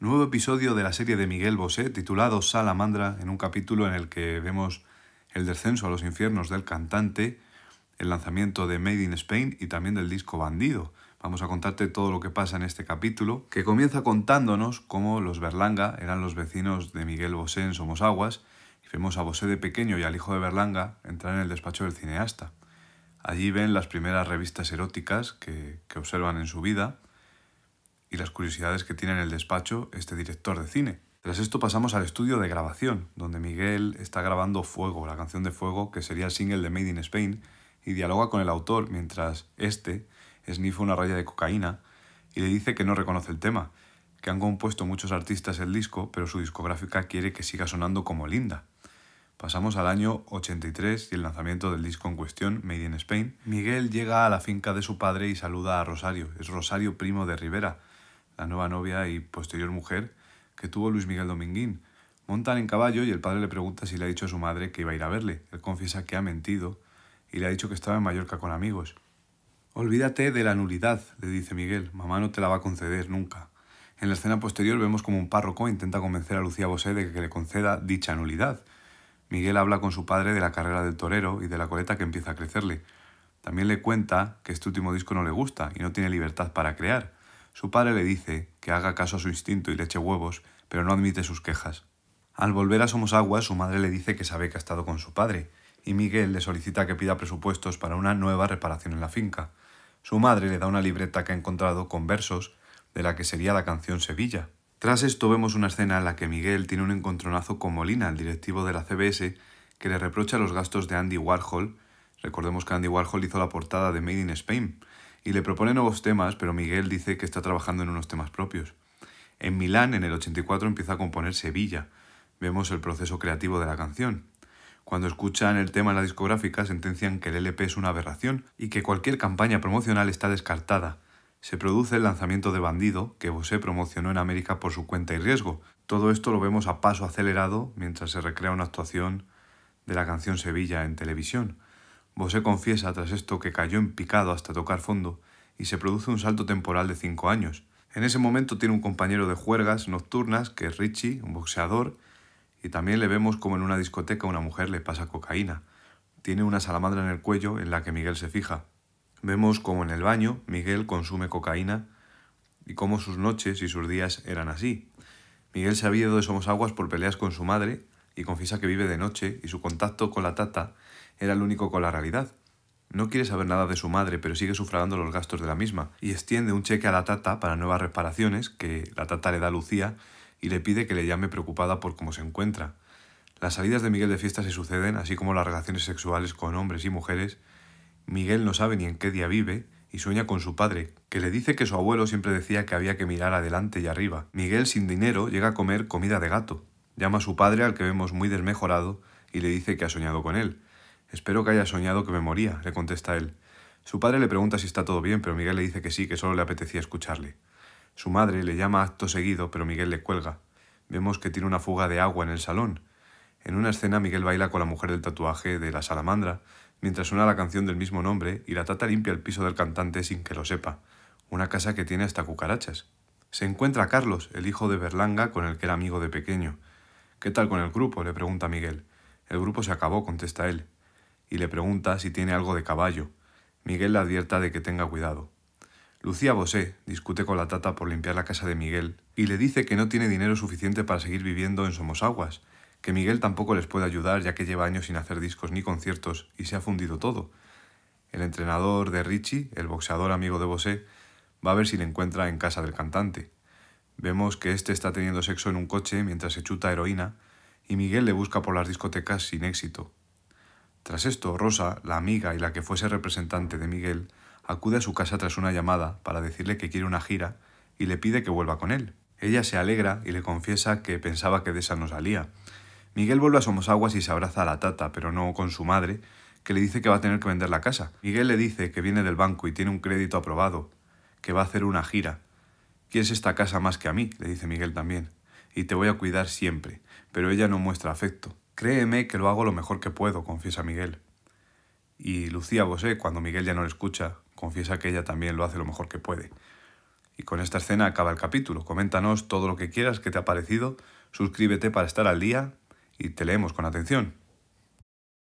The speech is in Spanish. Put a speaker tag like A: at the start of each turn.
A: Nuevo episodio de la serie de Miguel Bosé titulado Salamandra, en un capítulo en el que vemos el descenso a los infiernos del cantante, el lanzamiento de Made in Spain y también del disco Bandido. Vamos a contarte todo lo que pasa en este capítulo, que comienza contándonos cómo los Berlanga eran los vecinos de Miguel Bosé en Aguas y vemos a Bosé de pequeño y al hijo de Berlanga entrar en el despacho del cineasta. Allí ven las primeras revistas eróticas que, que observan en su vida, y las curiosidades que tiene en el despacho este director de cine. Tras esto pasamos al estudio de grabación, donde Miguel está grabando Fuego, la canción de Fuego, que sería el single de Made in Spain, y dialoga con el autor mientras este esnifa una raya de cocaína y le dice que no reconoce el tema, que han compuesto muchos artistas el disco, pero su discográfica quiere que siga sonando como Linda. Pasamos al año 83 y el lanzamiento del disco en cuestión, Made in Spain. Miguel llega a la finca de su padre y saluda a Rosario. Es Rosario primo de Rivera, la nueva novia y posterior mujer que tuvo Luis Miguel Dominguín. Montan en caballo y el padre le pregunta si le ha dicho a su madre que iba a ir a verle. Él confiesa que ha mentido y le ha dicho que estaba en Mallorca con amigos. Olvídate de la nulidad, le dice Miguel, mamá no te la va a conceder nunca. En la escena posterior vemos como un párroco intenta convencer a Lucía Bosé de que le conceda dicha nulidad. Miguel habla con su padre de la carrera del torero y de la coleta que empieza a crecerle. También le cuenta que este último disco no le gusta y no tiene libertad para crear. Su padre le dice que haga caso a su instinto y le eche huevos, pero no admite sus quejas. Al volver a Somos Aguas, su madre le dice que sabe que ha estado con su padre, y Miguel le solicita que pida presupuestos para una nueva reparación en la finca. Su madre le da una libreta que ha encontrado con versos de la que sería la canción Sevilla. Tras esto vemos una escena en la que Miguel tiene un encontronazo con Molina, el directivo de la CBS, que le reprocha los gastos de Andy Warhol. Recordemos que Andy Warhol hizo la portada de Made in Spain, y le propone nuevos temas, pero Miguel dice que está trabajando en unos temas propios. En Milán, en el 84, empieza a componer Sevilla. Vemos el proceso creativo de la canción. Cuando escuchan el tema en la discográfica, sentencian que el LP es una aberración y que cualquier campaña promocional está descartada. Se produce el lanzamiento de Bandido, que Bosé promocionó en América por su cuenta y riesgo. Todo esto lo vemos a paso acelerado mientras se recrea una actuación de la canción Sevilla en televisión. Bosé confiesa tras esto que cayó en picado hasta tocar fondo y se produce un salto temporal de cinco años. En ese momento tiene un compañero de juergas nocturnas que es Richie, un boxeador, y también le vemos como en una discoteca una mujer le pasa cocaína. Tiene una salamandra en el cuello en la que Miguel se fija. Vemos como en el baño Miguel consume cocaína y cómo sus noches y sus días eran así. Miguel se había ido de Aguas por peleas con su madre y confiesa que vive de noche y su contacto con la tata era el único con la realidad. No quiere saber nada de su madre, pero sigue sufragando los gastos de la misma y extiende un cheque a la tata para nuevas reparaciones que la tata le da a Lucía y le pide que le llame preocupada por cómo se encuentra. Las salidas de Miguel de fiesta se suceden, así como las relaciones sexuales con hombres y mujeres. Miguel no sabe ni en qué día vive y sueña con su padre, que le dice que su abuelo siempre decía que había que mirar adelante y arriba. Miguel sin dinero llega a comer comida de gato. Llama a su padre, al que vemos muy desmejorado, y le dice que ha soñado con él. Espero que haya soñado que me moría, le contesta él. Su padre le pregunta si está todo bien, pero Miguel le dice que sí, que solo le apetecía escucharle. Su madre le llama acto seguido, pero Miguel le cuelga. Vemos que tiene una fuga de agua en el salón. En una escena Miguel baila con la mujer del tatuaje de la salamandra, mientras suena la canción del mismo nombre y la tata limpia el piso del cantante sin que lo sepa, una casa que tiene hasta cucarachas. Se encuentra Carlos, el hijo de Berlanga con el que era amigo de pequeño. ¿Qué tal con el grupo? le pregunta Miguel. El grupo se acabó, contesta él, y le pregunta si tiene algo de caballo. Miguel le advierta de que tenga cuidado. Lucía Bosé discute con la tata por limpiar la casa de Miguel y le dice que no tiene dinero suficiente para seguir viviendo en Somosaguas, que Miguel tampoco les puede ayudar ya que lleva años sin hacer discos ni conciertos y se ha fundido todo. El entrenador de Richie, el boxeador amigo de Bosé, va a ver si le encuentra en casa del cantante. Vemos que este está teniendo sexo en un coche mientras se chuta heroína y Miguel le busca por las discotecas sin éxito. Tras esto, Rosa, la amiga y la que fuese representante de Miguel, acude a su casa tras una llamada para decirle que quiere una gira y le pide que vuelva con él. Ella se alegra y le confiesa que pensaba que de esa no salía. Miguel vuelve a Somosaguas y se abraza a la tata, pero no con su madre, que le dice que va a tener que vender la casa. Miguel le dice que viene del banco y tiene un crédito aprobado, que va a hacer una gira, Quieres esta casa más que a mí, le dice Miguel también, y te voy a cuidar siempre, pero ella no muestra afecto. Créeme que lo hago lo mejor que puedo, confiesa Miguel. Y Lucía Bosé, cuando Miguel ya no le escucha, confiesa que ella también lo hace lo mejor que puede. Y con esta escena acaba el capítulo. Coméntanos todo lo que quieras que te ha parecido, suscríbete para estar al día y te leemos con atención.